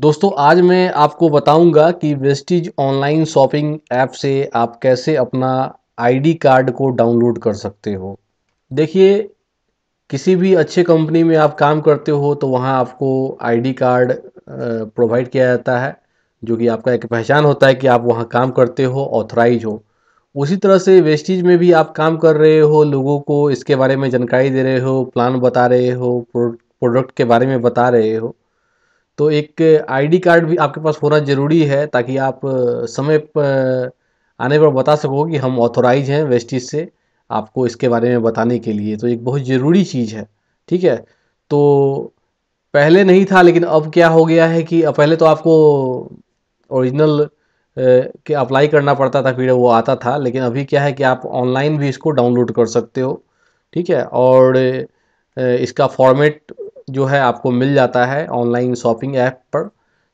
दोस्तों आज मैं आपको बताऊंगा कि वेस्टिज ऑनलाइन शॉपिंग ऐप से आप कैसे अपना आईडी कार्ड को डाउनलोड कर सकते हो देखिए किसी भी अच्छे कंपनी में आप काम करते हो तो वहाँ आपको आईडी कार्ड प्रोवाइड किया जाता है जो कि आपका एक पहचान होता है कि आप वहाँ काम करते हो ऑथराइज हो उसी तरह से वेस्टिज में भी आप काम कर रहे हो लोगों को इसके बारे में जानकारी दे रहे हो प्लान बता रहे हो प्रोडक्ट के बारे में बता रहे हो तो एक आईडी कार्ड भी आपके पास होना ज़रूरी है ताकि आप समय पर आने पर बता सको कि हम ऑथोराइज हैं वेस्टीज से आपको इसके बारे में बताने के लिए तो एक बहुत ज़रूरी चीज़ है ठीक है तो पहले नहीं था लेकिन अब क्या हो गया है कि पहले तो आपको ओरिजिनल के अप्लाई करना पड़ता था फिर वो आता था लेकिन अभी क्या है कि आप ऑनलाइन भी इसको डाउनलोड कर सकते हो ठीक है और इसका फॉर्मेट जो है आपको मिल जाता है ऑनलाइन शॉपिंग ऐप पर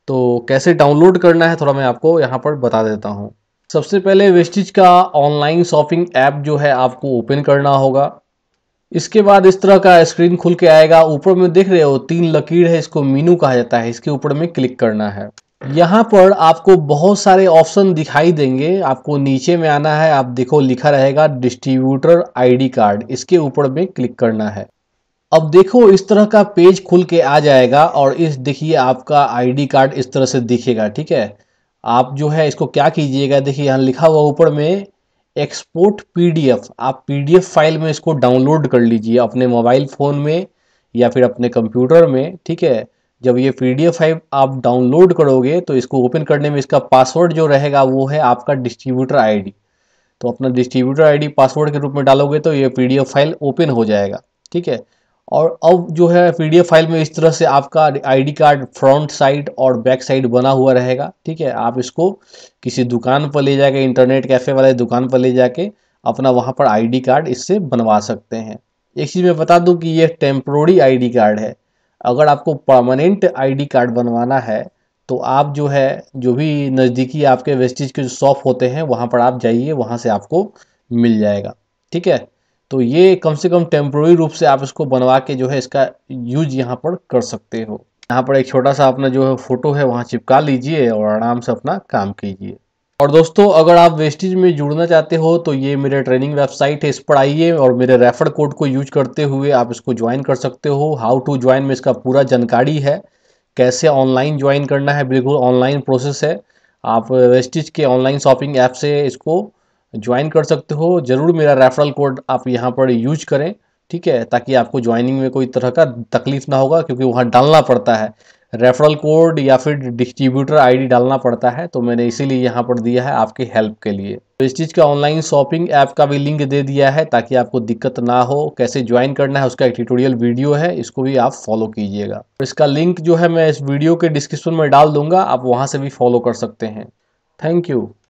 तो कैसे डाउनलोड करना है थोड़ा मैं आपको यहाँ पर बता देता हूँ सबसे पहले वेस्टिज का ऑनलाइन शॉपिंग ऐप जो है आपको ओपन करना होगा इसके बाद इस तरह का स्क्रीन खुल के आएगा ऊपर में देख रहे हो तीन लकीर है इसको मीनू कहा जाता है इसके ऊपर में क्लिक करना है यहाँ पर आपको बहुत सारे ऑप्शन दिखाई देंगे आपको नीचे में आना है आप देखो लिखा रहेगा डिस्ट्रीब्यूटर आईडी कार्ड इसके ऊपर में क्लिक करना है अब देखो इस तरह का पेज खुल के आ जाएगा और इस देखिए आपका आईडी कार्ड इस तरह से दिखेगा ठीक है आप जो है इसको क्या कीजिएगा देखिए यहाँ लिखा हुआ ऊपर में एक्सपोर्ट पीडीएफ आप पीडीएफ फाइल में इसको डाउनलोड कर लीजिए अपने मोबाइल फ़ोन में या फिर अपने कंप्यूटर में ठीक है जब ये पी डी आप डाउनलोड करोगे तो इसको ओपन करने में इसका पासवर्ड जो रहेगा वो है आपका डिस्ट्रीब्यूटर आईडी तो अपना डिस्ट्रीब्यूटर आईडी पासवर्ड के रूप में डालोगे तो ये पीडीएफ फाइल ओपन हो जाएगा ठीक है और अब जो है पीडीएफ फाइल में इस तरह से आपका आईडी कार्ड फ्रंट साइड और बैक साइड बना हुआ रहेगा ठीक है आप इसको किसी दुकान पर ले जाके इंटरनेट कैफ़े वाले दुकान पर ले जाके अपना वहाँ पर आईडी कार्ड इससे बनवा सकते हैं एक चीज़ मैं बता दूं कि ये टेम्प्रोरी आईडी कार्ड है अगर आपको परमानेंट आईडी कार्ड बनवाना है तो आप जो है जो भी नज़दीकी आपके वेस्टिज के जो शॉप होते हैं वहाँ पर आप जाइए वहाँ से आपको मिल जाएगा ठीक है तो ये कम से कम टेम्प्रोरी रूप से आप इसको बनवा के जो है इसका यूज यहाँ पर कर सकते हो यहाँ पर एक छोटा सा अपना जो है फोटो है वहाँ चिपका लीजिए और आराम से अपना काम कीजिए और दोस्तों अगर आप वेस्टेज में जुड़ना चाहते हो तो ये मेरे ट्रेनिंग वेबसाइट है इस पर आइए और मेरे रेफर कोड को यूज करते हुए आप इसको ज्वाइन कर सकते हो हाउ टू ज्वाइन में इसका पूरा जानकारी है कैसे ऑनलाइन ज्वाइन करना है बिल्कुल ऑनलाइन प्रोसेस है आप वेस्टिज के ऑनलाइन शॉपिंग ऐप से इसको ज्वाइन कर सकते हो ज़रूर मेरा रेफरल कोड आप यहाँ पर यूज करें ठीक है ताकि आपको ज्वाइनिंग में कोई तरह का तकलीफ ना होगा क्योंकि वहाँ डालना पड़ता है रेफरल कोड या फिर डिस्ट्रीब्यूटर आईडी डालना पड़ता है तो मैंने इसीलिए यहाँ पर दिया है आपकी हेल्प के लिए तो इस चीज़ का ऑनलाइन शॉपिंग ऐप का भी लिंक दे दिया है ताकि आपको दिक्कत ना हो कैसे ज्वाइन करना है उसका एक ट्यूटोरियल वीडियो है इसको भी आप फॉलो कीजिएगा तो इसका लिंक जो है मैं इस वीडियो के डिस्क्रिप्शन में डाल दूंगा आप वहाँ से भी फॉलो कर सकते हैं थैंक यू